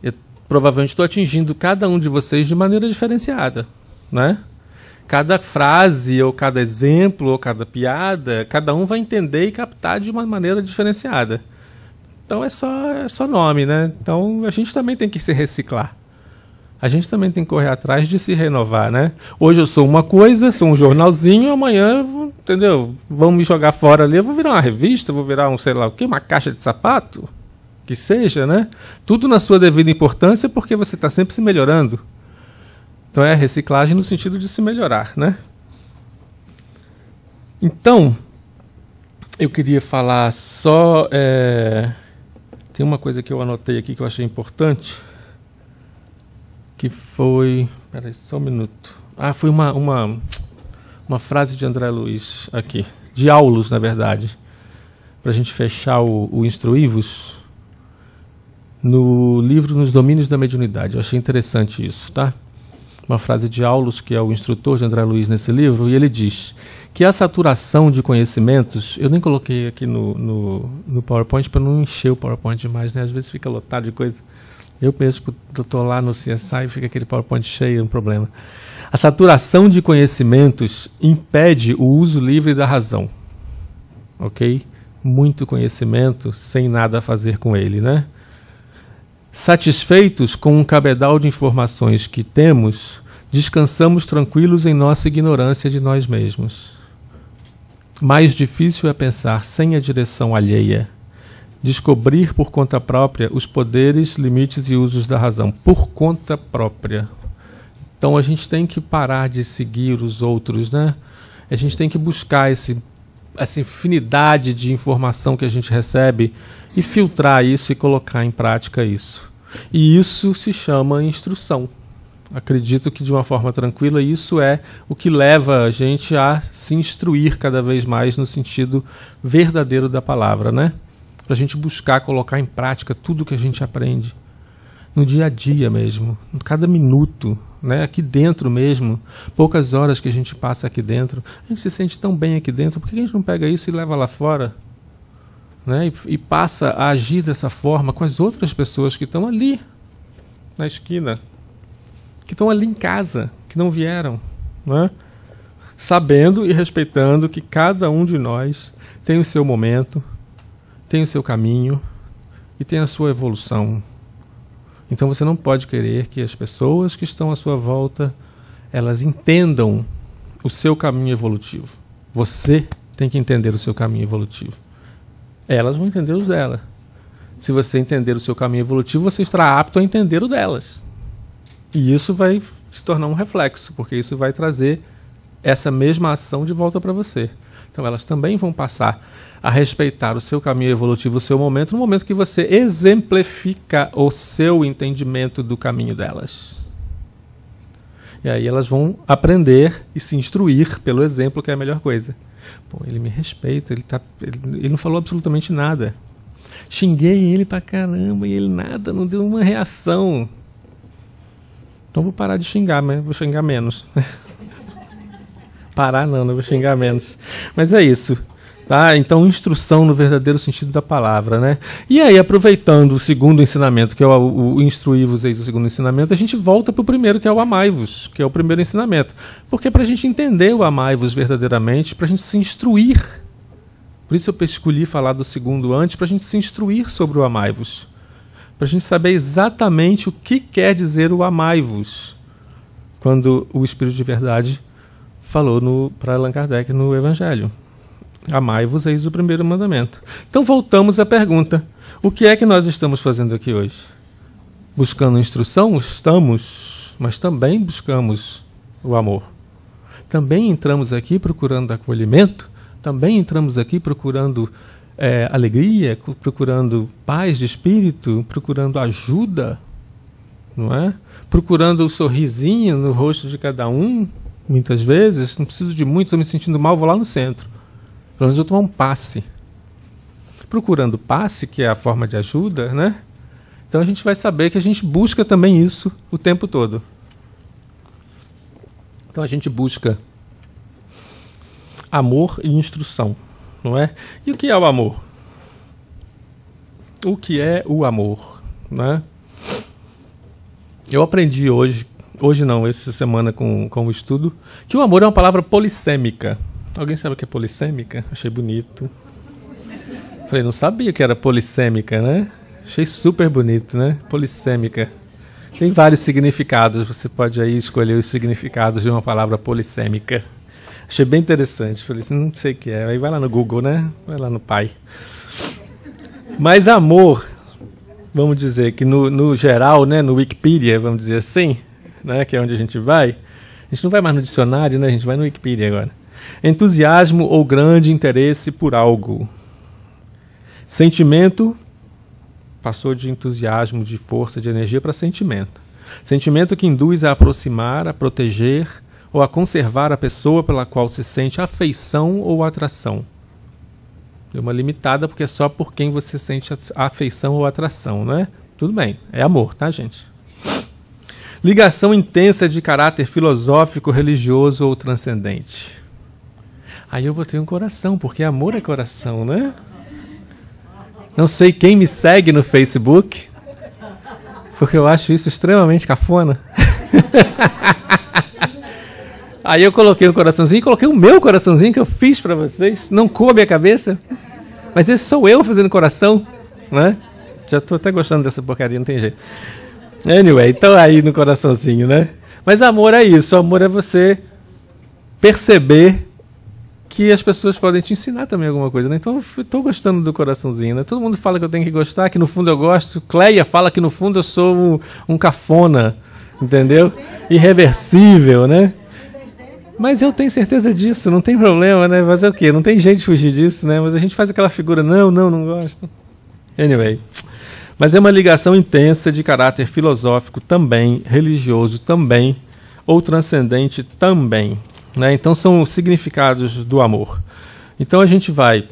Eu provavelmente estou atingindo cada um de vocês de maneira diferenciada, né? Cada frase, ou cada exemplo, ou cada piada, cada um vai entender e captar de uma maneira diferenciada. Então é só, é só nome, né? Então a gente também tem que se reciclar a gente também tem que correr atrás de se renovar, né? Hoje eu sou uma coisa, sou um jornalzinho, amanhã, entendeu? Vão me jogar fora ali, eu vou virar uma revista, vou virar um, sei lá o quê, uma caixa de sapato, que seja, né? Tudo na sua devida importância, porque você está sempre se melhorando. Então é reciclagem no sentido de se melhorar, né? Então, eu queria falar só. É... Tem uma coisa que eu anotei aqui que eu achei importante que foi. Peraí, só um minuto. Ah, foi uma, uma, uma frase de André Luiz aqui, de Aulos, na verdade, para a gente fechar o, o Instruí-vos, no livro Nos Domínios da Mediunidade. Eu achei interessante isso, tá? Uma frase de Aulos, que é o instrutor de André Luiz nesse livro, e ele diz que a saturação de conhecimentos, eu nem coloquei aqui no, no, no PowerPoint para não encher o PowerPoint demais, né? Às vezes fica lotado de coisa. Eu penso que o estou lá no CSI e fica aquele PowerPoint cheio, um problema. A saturação de conhecimentos impede o uso livre da razão. Ok? Muito conhecimento sem nada a fazer com ele, né? Satisfeitos com o um cabedal de informações que temos, descansamos tranquilos em nossa ignorância de nós mesmos. Mais difícil é pensar sem a direção alheia descobrir por conta própria os poderes, limites e usos da razão, por conta própria. Então a gente tem que parar de seguir os outros, né? A gente tem que buscar esse, essa infinidade de informação que a gente recebe e filtrar isso e colocar em prática isso. E isso se chama instrução. Acredito que de uma forma tranquila isso é o que leva a gente a se instruir cada vez mais no sentido verdadeiro da palavra, né? para a gente buscar colocar em prática tudo que a gente aprende no dia a dia mesmo, cada minuto, né? aqui dentro mesmo, poucas horas que a gente passa aqui dentro, a gente se sente tão bem aqui dentro, por que a gente não pega isso e leva lá fora? Né? E, e passa a agir dessa forma com as outras pessoas que estão ali, na esquina, que estão ali em casa, que não vieram, né? sabendo e respeitando que cada um de nós tem o seu momento, tem o seu caminho e tem a sua evolução. Então você não pode querer que as pessoas que estão à sua volta elas entendam o seu caminho evolutivo. Você tem que entender o seu caminho evolutivo. Elas vão entender os dela. Se você entender o seu caminho evolutivo, você estará apto a entender o delas. E isso vai se tornar um reflexo, porque isso vai trazer essa mesma ação de volta para você. Então elas também vão passar a respeitar o seu caminho evolutivo, o seu momento, no momento que você exemplifica o seu entendimento do caminho delas. E aí elas vão aprender e se instruir pelo exemplo, que é a melhor coisa. Pô, ele me respeita, ele, tá, ele, ele não falou absolutamente nada. Xinguei ele pra caramba e ele nada, não deu uma reação. Então vou parar de xingar, mas vou xingar menos. *laughs* Parar não, não vou xingar menos. Mas é isso. Tá? Então, instrução no verdadeiro sentido da palavra. Né? E aí, aproveitando o segundo ensinamento, que é o, o instruir-vos eis o segundo ensinamento, a gente volta para o primeiro, que é o amai-vos, que é o primeiro ensinamento. Porque é para a gente entender o amai-vos verdadeiramente, para a gente se instruir, por isso eu escolhi falar do segundo antes, para a gente se instruir sobre o amai-vos. Para a gente saber exatamente o que quer dizer o amai-vos, quando o Espírito de Verdade falou para Allan Kardec no Evangelho. Amai-vos, eis o primeiro mandamento. Então voltamos à pergunta: o que é que nós estamos fazendo aqui hoje? Buscando instrução? Estamos, mas também buscamos o amor. Também entramos aqui procurando acolhimento, também entramos aqui procurando é, alegria, procurando paz de espírito, procurando ajuda, não é? Procurando o sorrisinho no rosto de cada um, muitas vezes, não preciso de muito, estou me sentindo mal, vou lá no centro. Pelo menos eu tomar um passe. Procurando passe, que é a forma de ajuda, né? Então a gente vai saber que a gente busca também isso o tempo todo. Então a gente busca amor e instrução, não é? E o que é o amor? O que é o amor, né? Eu aprendi hoje hoje não, essa semana com, com o estudo, que o amor é uma palavra polissêmica. Alguém sabe o que é polissêmica? Achei bonito. Falei, não sabia que era polissêmica, né? Achei super bonito, né? Polissêmica. Tem vários significados, você pode aí escolher os significados de uma palavra polissêmica. Achei bem interessante, falei assim, não sei o que é. Aí vai lá no Google, né? Vai lá no pai. Mas amor, vamos dizer que no, no geral, né, no Wikipedia, vamos dizer assim, né, que é onde a gente vai, a gente não vai mais no dicionário, né, a gente vai no Wikipedia agora. Entusiasmo ou grande interesse por algo. Sentimento passou de entusiasmo, de força, de energia para sentimento. Sentimento que induz a aproximar, a proteger ou a conservar a pessoa pela qual se sente afeição ou atração. Deu uma limitada porque é só por quem você sente afeição ou atração, né? Tudo bem, é amor, tá, gente? ligação intensa de caráter filosófico, religioso ou transcendente. Aí eu botei um coração, porque amor é coração, né? Não sei quem me segue no Facebook, porque eu acho isso extremamente cafona. *laughs* Aí eu coloquei um coraçãozinho, coloquei o meu coraçãozinho que eu fiz para vocês. Não coube a cabeça, mas esse sou eu fazendo coração, né? Já estou até gostando dessa porcaria, não tem jeito. Anyway, então é aí no coraçãozinho, né? Mas amor é isso. Amor é você perceber que as pessoas podem te ensinar também alguma coisa, né? Então, eu tô gostando do coraçãozinho, né? Todo mundo fala que eu tenho que gostar, que no fundo eu gosto. Cleia fala que no fundo eu sou um, um cafona, entendeu? Irreversível, né? Mas eu tenho certeza disso, não tem problema, né? Fazer é o quê? Não tem jeito de fugir disso, né? Mas a gente faz aquela figura, não, não, não gosto. Anyway. Mas é uma ligação intensa de caráter filosófico também, religioso também, ou transcendente também. Né? Então são os significados do amor. Então a gente vai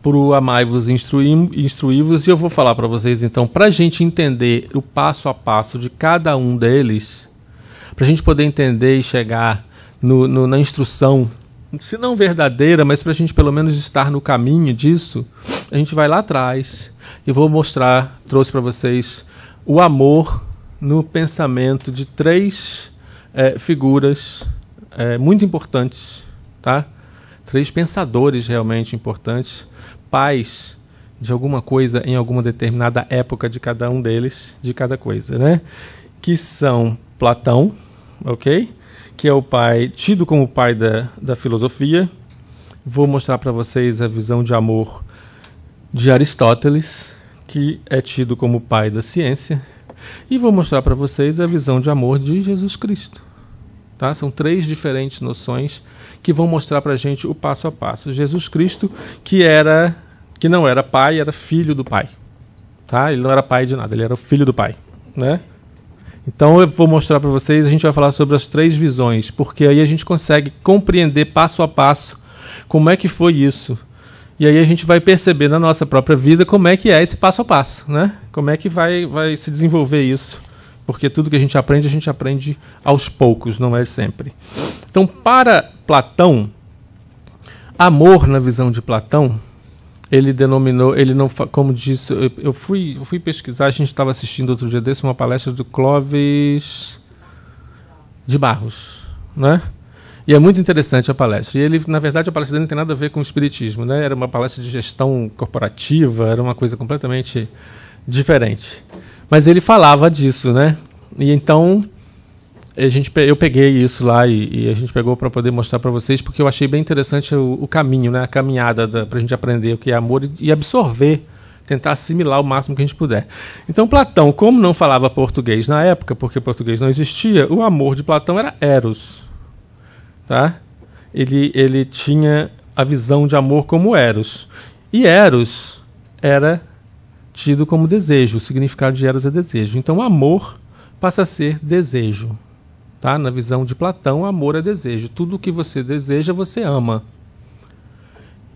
para o amai-vos e instruí-vos, e eu vou falar para vocês então, para a gente entender o passo a passo de cada um deles, para a gente poder entender e chegar no, no, na instrução, se não verdadeira, mas para a gente pelo menos estar no caminho disso, a gente vai lá atrás e vou mostrar, trouxe para vocês o amor no pensamento de três é, figuras é, muito importantes, tá? Três pensadores realmente importantes, pais de alguma coisa em alguma determinada época de cada um deles, de cada coisa, né? Que são Platão, ok? Que é o pai, tido como pai da, da filosofia. Vou mostrar para vocês a visão de amor de Aristóteles, que é tido como pai da ciência, e vou mostrar para vocês a visão de amor de Jesus Cristo. Tá? São três diferentes noções que vão mostrar para a gente o passo a passo. Jesus Cristo, que era, que não era pai, era filho do pai. Tá? Ele não era pai de nada, ele era filho do pai, né? Então eu vou mostrar para vocês, a gente vai falar sobre as três visões, porque aí a gente consegue compreender passo a passo como é que foi isso e aí a gente vai perceber na nossa própria vida como é que é esse passo a passo, né? Como é que vai, vai se desenvolver isso. Porque tudo que a gente aprende, a gente aprende aos poucos, não é sempre. Então, para Platão, amor na visão de Platão, ele denominou, ele não, como disse, eu, eu fui, eu fui pesquisar, a gente estava assistindo outro dia desse uma palestra do Clóvis de Barros, né? E é muito interessante a palestra. E ele, na verdade, a palestra dele não tem nada a ver com o espiritismo, né? Era uma palestra de gestão corporativa, era uma coisa completamente diferente. Mas ele falava disso, né? E então a gente, eu peguei isso lá e, e a gente pegou para poder mostrar para vocês, porque eu achei bem interessante o, o caminho, né? A caminhada para a gente aprender o que é amor e, e absorver tentar assimilar o máximo que a gente puder. Então, Platão, como não falava português na época, porque português não existia, o amor de Platão era Eros tá? Ele, ele tinha a visão de amor como Eros. E Eros era tido como desejo. O significado de Eros é desejo. Então, amor passa a ser desejo. Tá? Na visão de Platão, amor é desejo. Tudo que você deseja, você ama.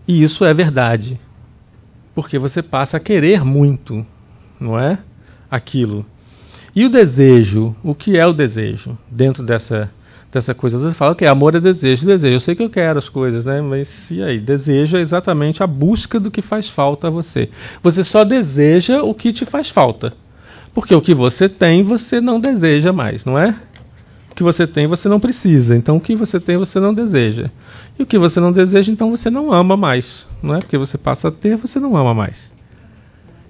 E isso é verdade. Porque você passa a querer muito, não é? Aquilo. E o desejo? O que é o desejo? Dentro dessa dessa coisa. Você fala, que amor é desejo, desejo. Eu sei que eu quero as coisas, né? Mas e aí? Desejo é exatamente a busca do que faz falta a você. Você só deseja o que te faz falta. Porque o que você tem, você não deseja mais, não é? O que você tem, você não precisa. Então, o que você tem, você não deseja. E o que você não deseja, então você não ama mais, não é? Porque você passa a ter, você não ama mais.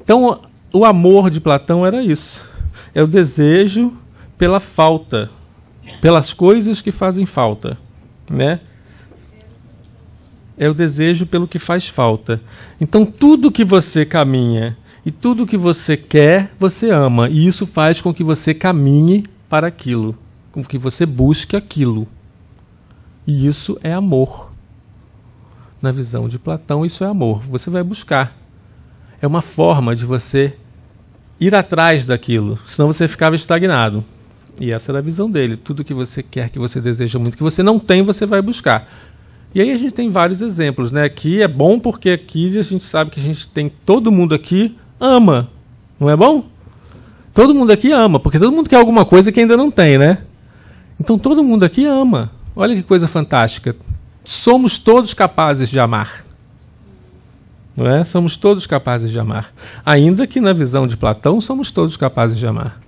Então, o amor de Platão era isso. É o desejo pela falta pelas coisas que fazem falta, né? É o desejo pelo que faz falta. Então tudo que você caminha e tudo que você quer, você ama, e isso faz com que você caminhe para aquilo, com que você busque aquilo. E isso é amor. Na visão de Platão, isso é amor. Você vai buscar. É uma forma de você ir atrás daquilo, senão você ficava estagnado. E essa era a visão dele. Tudo que você quer, que você deseja muito, que você não tem, você vai buscar. E aí a gente tem vários exemplos, né? Aqui é bom porque aqui a gente sabe que a gente tem todo mundo aqui ama, não é bom? Todo mundo aqui ama, porque todo mundo quer alguma coisa que ainda não tem, né? Então todo mundo aqui ama. Olha que coisa fantástica. Somos todos capazes de amar. Não é? Somos todos capazes de amar. Ainda que na visão de Platão somos todos capazes de amar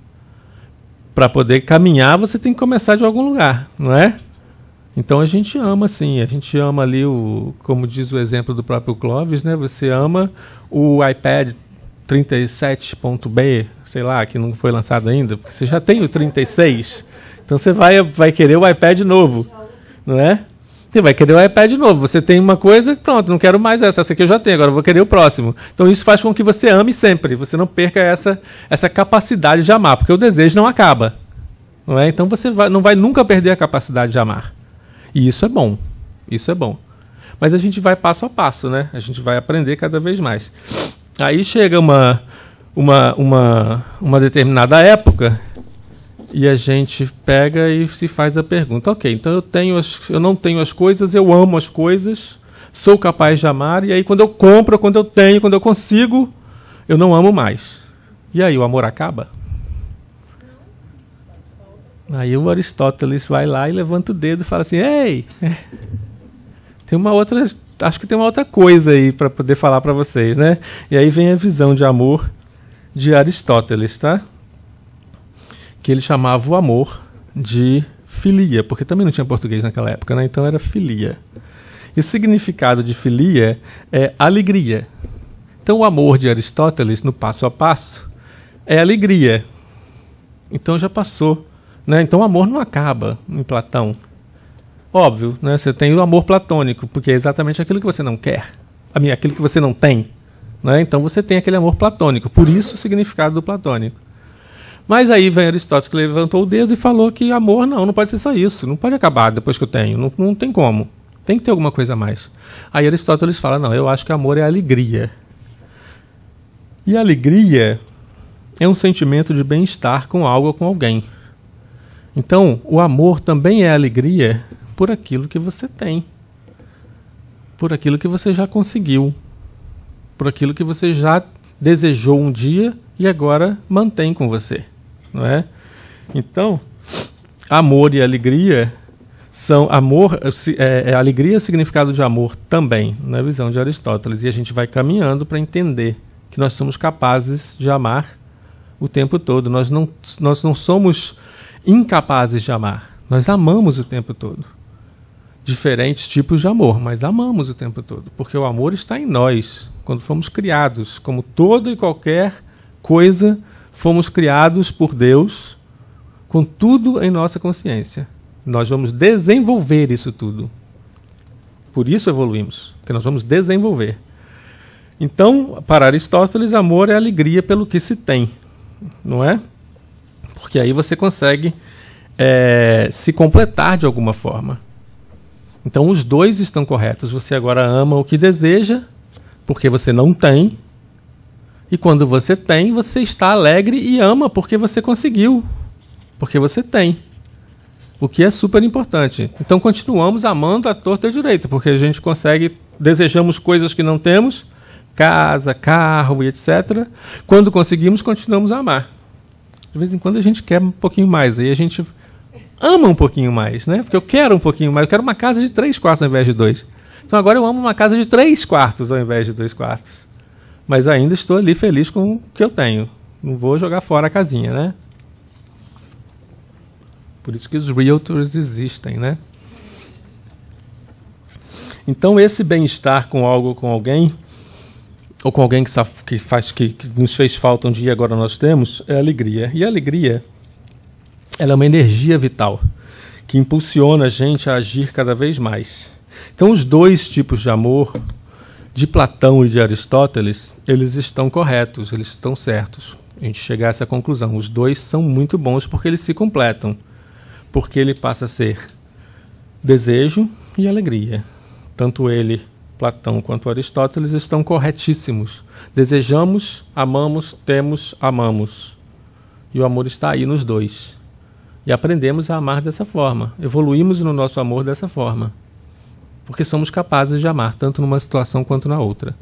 para poder caminhar, você tem que começar de algum lugar, não é? Então a gente ama sim, a gente ama ali o, como diz o exemplo do próprio Clóvis, né? Você ama o iPad 37.b, sei lá, que não foi lançado ainda, porque você já tem o 36. Então você vai vai querer o iPad novo, não é? Você vai querer o iPad novo. Você tem uma coisa, pronto, não quero mais essa. Essa aqui eu já tenho, agora vou querer o próximo. Então isso faz com que você ame sempre. Você não perca essa, essa capacidade de amar, porque o desejo não acaba. Não é? Então você vai, não vai nunca perder a capacidade de amar. E isso é bom. Isso é bom. Mas a gente vai passo a passo, né? A gente vai aprender cada vez mais. Aí chega uma, uma, uma, uma determinada época e a gente pega e se faz a pergunta: ok, então eu, tenho as, eu não tenho as coisas, eu amo as coisas, sou capaz de amar, e aí quando eu compro, quando eu tenho, quando eu consigo, eu não amo mais. E aí o amor acaba? Aí o Aristóteles vai lá e levanta o dedo e fala assim: ei, *laughs* tem uma outra, acho que tem uma outra coisa aí para poder falar para vocês, né? E aí vem a visão de amor de Aristóteles, tá? que ele chamava o amor de filia, porque também não tinha português naquela época, né? então era filia. E o significado de filia é alegria. Então, o amor de Aristóteles, no passo a passo, é alegria. Então já passou. Né? Então, o amor não acaba em Platão. Óbvio, né? você tem o amor platônico, porque é exatamente aquilo que você não quer, aquilo que você não tem. Né? Então, você tem aquele amor platônico. Por isso, o significado do platônico. Mas aí vem Aristóteles que levantou o dedo e falou que amor não, não pode ser só isso, não pode acabar depois que eu tenho, não, não tem como. Tem que ter alguma coisa a mais. Aí Aristóteles fala: não, eu acho que amor é alegria. E alegria é um sentimento de bem-estar com algo ou com alguém. Então, o amor também é alegria por aquilo que você tem, por aquilo que você já conseguiu, por aquilo que você já desejou um dia e agora mantém com você não é? Então, amor e alegria são amor, é, é alegria é significado de amor também, na é, visão de Aristóteles, e a gente vai caminhando para entender que nós somos capazes de amar o tempo todo. Nós não, nós não somos incapazes de amar. Nós amamos o tempo todo. Diferentes tipos de amor, mas amamos o tempo todo, porque o amor está em nós, quando fomos criados, como toda e qualquer coisa fomos criados por Deus com tudo em nossa consciência. Nós vamos desenvolver isso tudo. Por isso evoluímos, porque nós vamos desenvolver. Então, para Aristóteles, amor é alegria pelo que se tem, não é? Porque aí você consegue é, se completar de alguma forma. Então, os dois estão corretos. Você agora ama o que deseja, porque você não tem, e quando você tem, você está alegre e ama porque você conseguiu, porque você tem. O que é super importante. Então continuamos amando a torta e direito, direita, porque a gente consegue, desejamos coisas que não temos, casa, carro e etc. Quando conseguimos, continuamos a amar. De vez em quando a gente quer um pouquinho mais, aí a gente ama um pouquinho mais, né? Porque eu quero um pouquinho mais, eu quero uma casa de três quartos ao invés de dois. Então agora eu amo uma casa de três quartos ao invés de dois quartos mas ainda estou ali feliz com o que eu tenho. Não vou jogar fora a casinha, né? Por isso que os realtors existem, né? Então esse bem-estar com algo, com alguém, ou com alguém que, que faz que, que, nos fez falta um dia agora nós temos, é alegria. E a alegria, ela é uma energia vital que impulsiona a gente a agir cada vez mais. Então os dois tipos de amor de Platão e de Aristóteles eles estão corretos, eles estão certos. A gente chegar a essa conclusão. Os dois são muito bons porque eles se completam. Porque ele passa a ser desejo e alegria. Tanto ele, Platão, quanto Aristóteles estão corretíssimos. Desejamos, amamos, temos, amamos. E o amor está aí nos dois. E aprendemos a amar dessa forma. Evoluímos no nosso amor dessa forma. Porque somos capazes de amar, tanto numa situação quanto na outra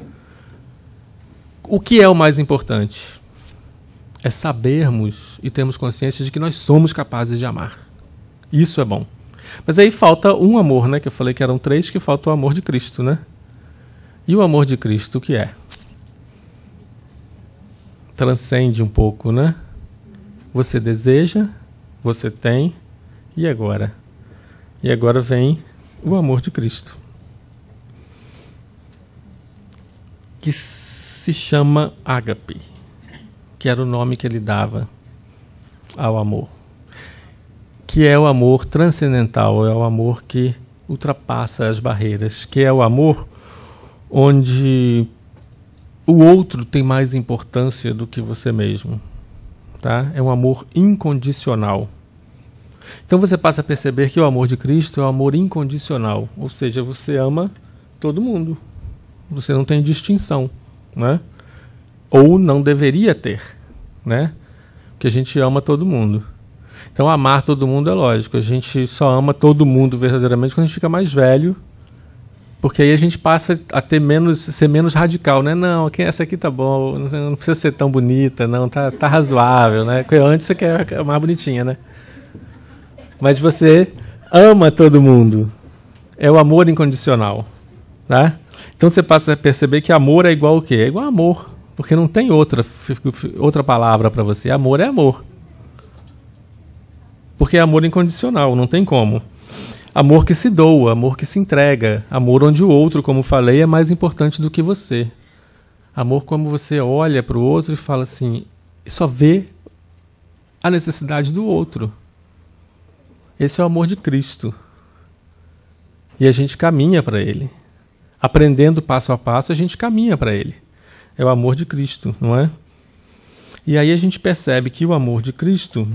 o que é o mais importante? É sabermos e termos consciência de que nós somos capazes de amar. Isso é bom. Mas aí falta um amor, né? Que eu falei que eram três, que falta o amor de Cristo, né? E o amor de Cristo, o que é? Transcende um pouco, né? Você deseja, você tem, e agora? E agora vem o amor de Cristo. Que se chama Agape, que era o nome que ele dava ao amor, que é o amor transcendental, é o amor que ultrapassa as barreiras, que é o amor onde o outro tem mais importância do que você mesmo, tá? É um amor incondicional. Então você passa a perceber que o amor de Cristo é um amor incondicional, ou seja, você ama todo mundo. Você não tem distinção né? Ou não deveria ter, né? Porque a gente ama todo mundo. Então, amar todo mundo é lógico. A gente só ama todo mundo verdadeiramente quando a gente fica mais velho, porque aí a gente passa a ter menos, ser menos radical, né? Não, é essa aqui tá bom, não precisa ser tão bonita, não, tá, tá razoável, né? Porque antes você quer amar mais bonitinha, né? Mas você ama todo mundo. É o amor incondicional, né? Então você passa a perceber que amor é igual o quê? É igual amor, porque não tem outra, outra palavra para você. Amor é amor. Porque é amor incondicional, não tem como. Amor que se doa, amor que se entrega, amor onde o outro, como falei, é mais importante do que você. Amor como você olha para o outro e fala assim, só vê a necessidade do outro. Esse é o amor de Cristo. E a gente caminha para ele aprendendo passo a passo, a gente caminha para ele. É o amor de Cristo, não é? E aí a gente percebe que o amor de Cristo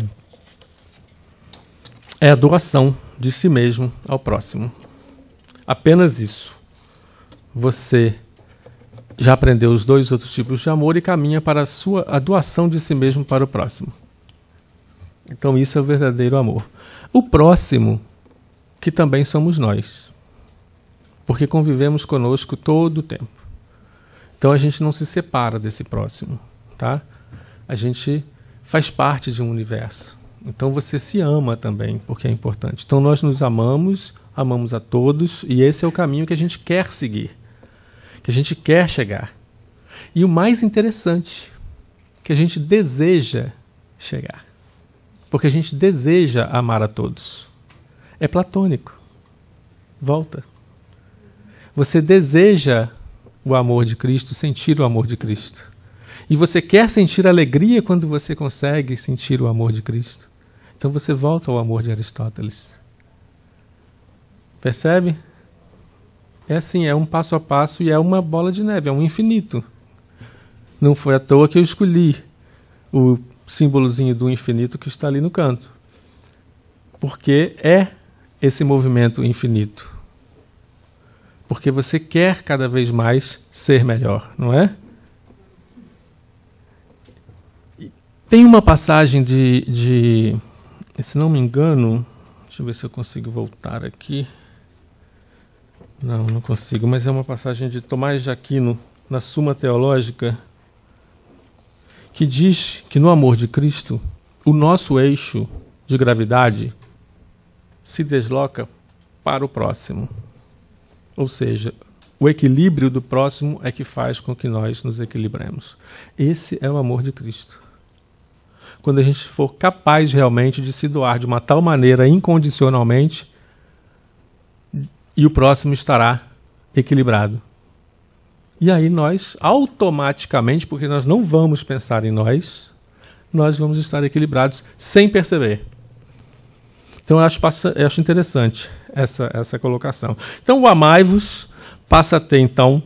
é a doação de si mesmo ao próximo. Apenas isso. Você já aprendeu os dois outros tipos de amor e caminha para a sua a doação de si mesmo para o próximo. Então isso é o verdadeiro amor. O próximo, que também somos nós porque convivemos conosco todo o tempo. Então a gente não se separa desse próximo, tá? A gente faz parte de um universo. Então você se ama também, porque é importante. Então nós nos amamos, amamos a todos, e esse é o caminho que a gente quer seguir, que a gente quer chegar. E o mais interessante, que a gente deseja chegar. Porque a gente deseja amar a todos. É platônico. Volta. Você deseja o amor de Cristo, sentir o amor de Cristo. E você quer sentir alegria quando você consegue sentir o amor de Cristo. Então você volta ao amor de Aristóteles. Percebe? É assim, é um passo a passo e é uma bola de neve, é um infinito. Não foi à toa que eu escolhi o símbolozinho do infinito que está ali no canto. Porque é esse movimento infinito porque você quer cada vez mais ser melhor, não é? Tem uma passagem de, de se não me engano, deixa eu ver se eu consigo voltar aqui. Não, não consigo, mas é uma passagem de Tomás de Aquino na Suma Teológica que diz que no amor de Cristo o nosso eixo de gravidade se desloca para o próximo. Ou seja, o equilíbrio do próximo é que faz com que nós nos equilibremos. Esse é o amor de Cristo. Quando a gente for capaz realmente de se doar de uma tal maneira incondicionalmente, e o próximo estará equilibrado. E aí nós, automaticamente, porque nós não vamos pensar em nós, nós vamos estar equilibrados sem perceber. Então eu acho, eu acho interessante essa, essa colocação. Então, o amai-vos passa a ter, então,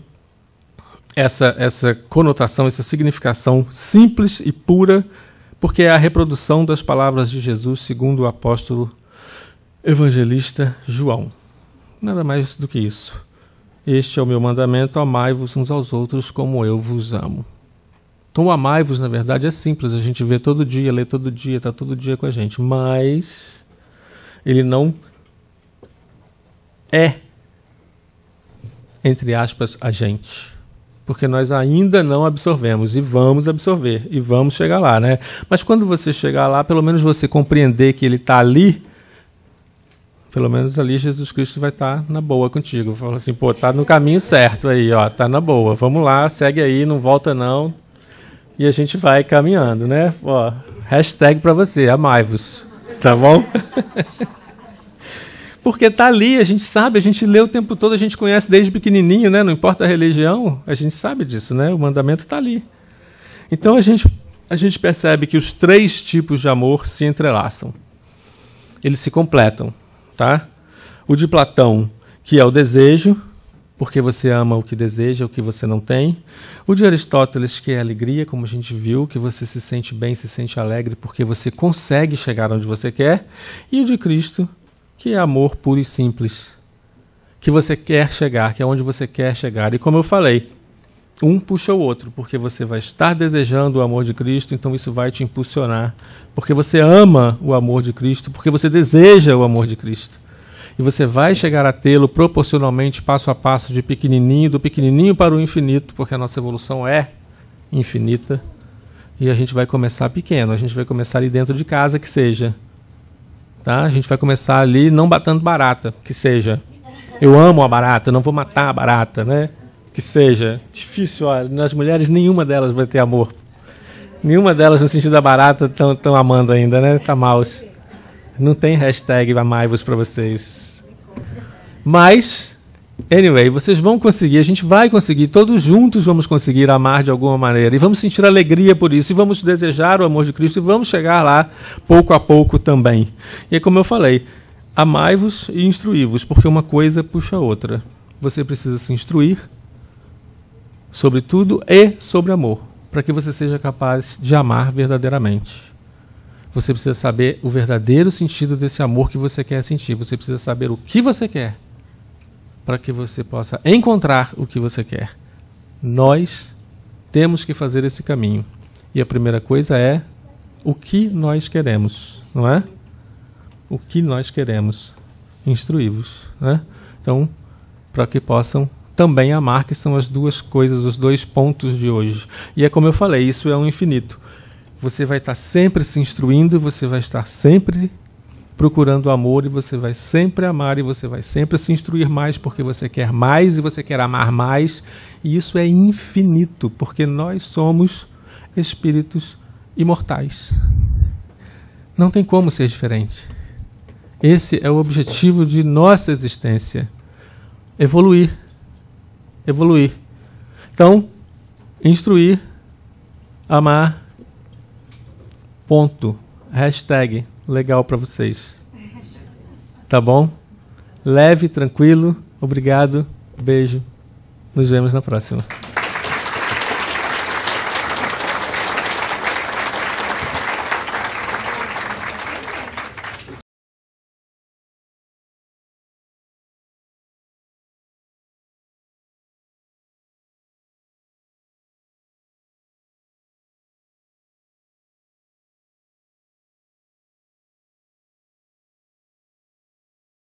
essa, essa conotação, essa significação simples e pura, porque é a reprodução das palavras de Jesus segundo o apóstolo evangelista João. Nada mais do que isso. Este é o meu mandamento: amai-vos uns aos outros como eu vos amo. Então, amai-vos, na verdade, é simples, a gente vê todo dia, lê todo dia, está todo dia com a gente, mas ele não é, entre aspas, a gente. Porque nós ainda não absorvemos e vamos absorver e vamos chegar lá, né? Mas quando você chegar lá, pelo menos você compreender que ele está ali, pelo menos ali Jesus Cristo vai estar tá na boa contigo. Fala assim, pô, tá no caminho certo aí, ó, tá na boa. Vamos lá, segue aí, não volta não. E a gente vai caminhando, né? Ó, hashtag para você, amai-vos. Tá bom? *laughs* Porque está ali, a gente sabe, a gente lê o tempo todo, a gente conhece desde pequenininho, né? Não importa a religião, a gente sabe disso, né? O mandamento está ali. Então a gente a gente percebe que os três tipos de amor se entrelaçam. Eles se completam, tá? O de Platão, que é o desejo, porque você ama o que deseja, o que você não tem. O de Aristóteles, que é a alegria, como a gente viu, que você se sente bem, se sente alegre porque você consegue chegar onde você quer. E o de Cristo, que é amor puro e simples, que você quer chegar, que é onde você quer chegar. E como eu falei, um puxa o outro, porque você vai estar desejando o amor de Cristo, então isso vai te impulsionar, porque você ama o amor de Cristo, porque você deseja o amor de Cristo. E você vai chegar a tê-lo proporcionalmente, passo a passo, de pequenininho, do pequenininho para o infinito, porque a nossa evolução é infinita. E a gente vai começar pequeno, a gente vai começar ali dentro de casa, que seja Tá? A gente vai começar ali não batendo barata, que seja. Eu amo a barata, não vou matar a barata, né? Que seja. Difícil, olha, nas mulheres nenhuma delas vai ter amor. Nenhuma delas, no sentido da barata, estão tão amando ainda, né? Tá maus. Não tem hashtag amaivos pra vocês. Mas Anyway, vocês vão conseguir, a gente vai conseguir, todos juntos vamos conseguir amar de alguma maneira e vamos sentir alegria por isso e vamos desejar o amor de Cristo e vamos chegar lá pouco a pouco também. E é como eu falei, amai-vos e instruí-vos, porque uma coisa puxa a outra. Você precisa se instruir sobre tudo e sobre amor, para que você seja capaz de amar verdadeiramente. Você precisa saber o verdadeiro sentido desse amor que você quer sentir, você precisa saber o que você quer para que você possa encontrar o que você quer. Nós temos que fazer esse caminho. E a primeira coisa é o que nós queremos, não é? O que nós queremos. Instruí-vos. Né? Então, para que possam também amar, que são as duas coisas, os dois pontos de hoje. E é como eu falei, isso é um infinito. Você vai estar sempre se instruindo, e você vai estar sempre procurando amor e você vai sempre amar e você vai sempre se instruir mais porque você quer mais e você quer amar mais. E isso é infinito, porque nós somos espíritos imortais. Não tem como ser diferente. Esse é o objetivo de nossa existência: evoluir. Evoluir. Então, instruir, amar. Ponto. Hashtag legal para vocês. Tá bom? Leve, tranquilo. Obrigado. Beijo. Nos vemos na próxima.